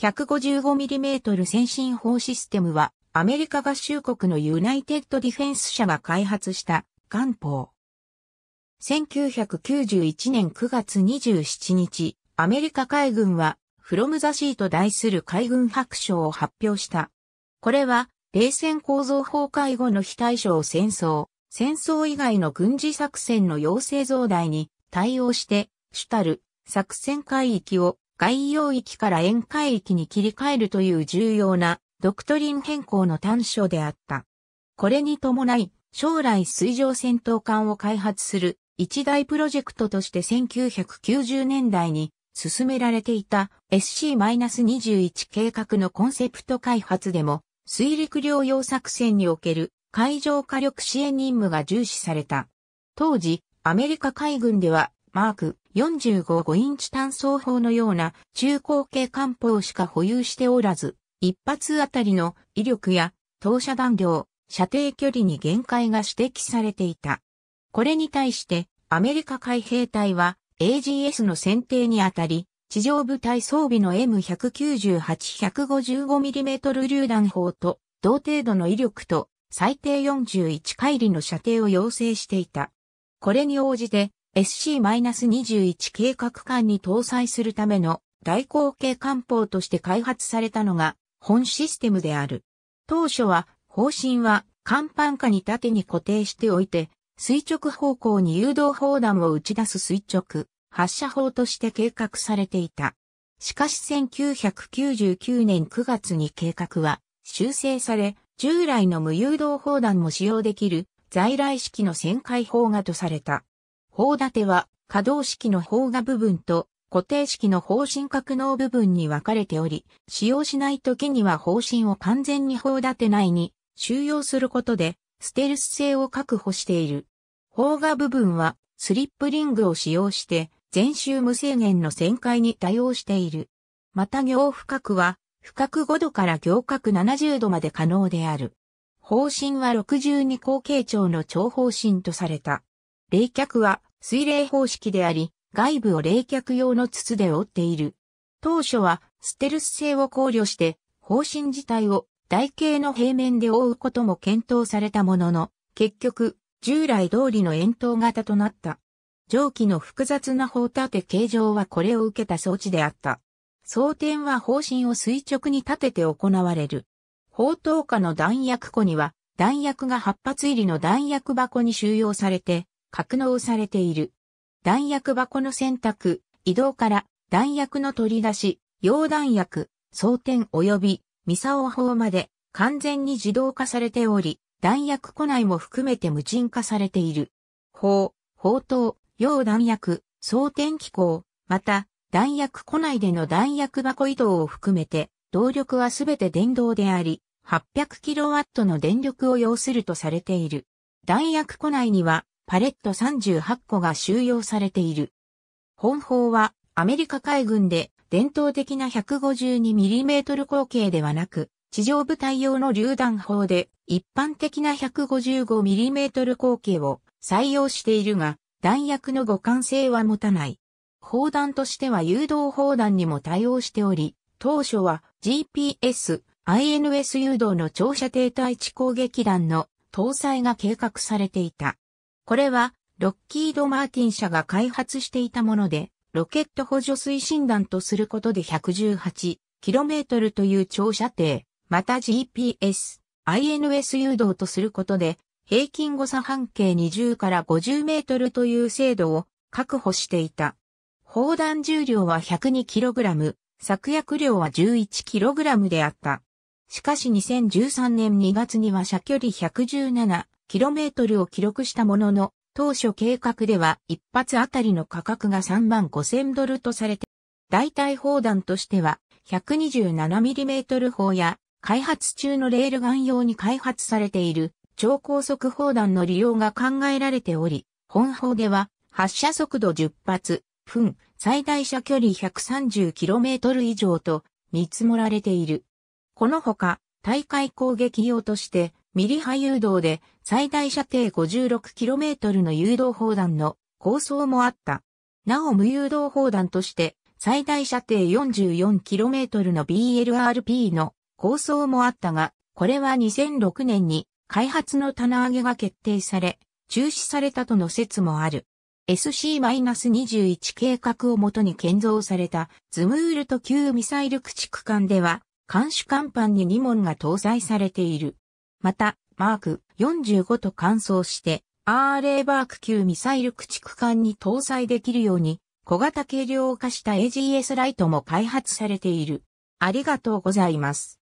155mm 先進砲システムは、アメリカ合衆国のユナイテッドディフェンス社が開発した艦砲。1991年9月27日、アメリカ海軍は、フロムザシーと題する海軍白書を発表した。これは、冷戦構造崩壊後の非対称戦争、戦争以外の軍事作戦の要請増大に対応して、主たる作戦海域を外洋域から沿海域に切り替えるという重要なドクトリン変更の短所であった。これに伴い、将来水上戦闘艦を開発する一大プロジェクトとして1990年代に進められていた SC-21 計画のコンセプト開発でも水陸両用作戦における海上火力支援任務が重視された。当時、アメリカ海軍ではマーク455インチ単装砲のような中高系艦砲しか保有しておらず、一発あたりの威力や投射弾量、射程距離に限界が指摘されていた。これに対してアメリカ海兵隊は AGS の選定にあたり、地上部隊装備の M198-155mm 榴弾砲と同程度の威力と最低41回りの射程を要請していた。これに応じて SC-21 計画艦に搭載するための大口径艦砲として開発されたのが本システムである。当初は方針は甲板下に縦に固定しておいて垂直方向に誘導砲弾を打ち出す垂直発射砲として計画されていた。しかし1999年9月に計画は修正され従来の無誘導砲弾も使用できる在来式の旋回砲がとされた。方立ては可動式の方が部分と固定式の方針格納部分に分かれており、使用しない時には方針を完全に方立て内に収容することでステルス性を確保している。方が部分はスリップリングを使用して全周無制限の旋回に対応している。また行深くは深く5度から行角70度まで可能である。方針は62口径長の長方針とされた。冷却は水冷方式であり、外部を冷却用の筒で覆っている。当初はステルス性を考慮して、方針自体を台形の平面で覆うことも検討されたものの、結局、従来通りの円筒型となった。蒸気の複雑な砲立て形状はこれを受けた装置であった。装填は方針を垂直に立てて行われる。砲塔下の弾薬庫には、弾薬が8発入りの弾薬箱に収容されて、格納されている。弾薬箱の選択、移動から弾薬の取り出し、溶弾薬、装填及びミサオ法まで完全に自動化されており、弾薬庫内も含めて無人化されている。砲、砲塔、溶弾薬、装填機構、また弾薬庫内での弾薬箱移動を含めて、動力はすべて電動であり、800kW の電力を要するとされている。弾薬庫内にはパレット38個が収容されている。本砲はアメリカ海軍で伝統的な 152mm 口径ではなく、地上部隊用の榴弾砲で一般的な 155mm 口径を採用しているが、弾薬の互換性は持たない。砲弾としては誘導砲弾にも対応しており、当初は GPS、INS 誘導の長射程対地攻撃弾の搭載が計画されていた。これは、ロッキード・マーティン社が開発していたもので、ロケット補助推進弾とすることで 118km という長射程、また GPS、INS 誘導とすることで、平均誤差半径20から50メートルという精度を確保していた。砲弾重量は 102kg、作薬量は 11kg であった。しかし2013年2月には射距離117 km を記録したものの、当初計画では一発あたりの価格が3万5000ドルとされて、代替砲弾としては 127mm 砲や開発中のレールガン用に開発されている超高速砲弾の利用が考えられており、本砲では発射速度10発、分、最大射距離 130km 以上と見積もられている。このほか、大会攻撃用としてミリ波誘導で最大射程 56km の誘導砲弾の構想もあった。なお無誘導砲弾として最大射程 44km の BLRP の構想もあったが、これは2006年に開発の棚上げが決定され、中止されたとの説もある。SC-21 計画をもとに建造されたズムールと旧ミサイル駆逐艦では、監視甲板に2門が搭載されている。また、マーク45と換装して、RA バーク級ミサイル駆逐艦に搭載できるように、小型軽量化した AGS ライトも開発されている。ありがとうございます。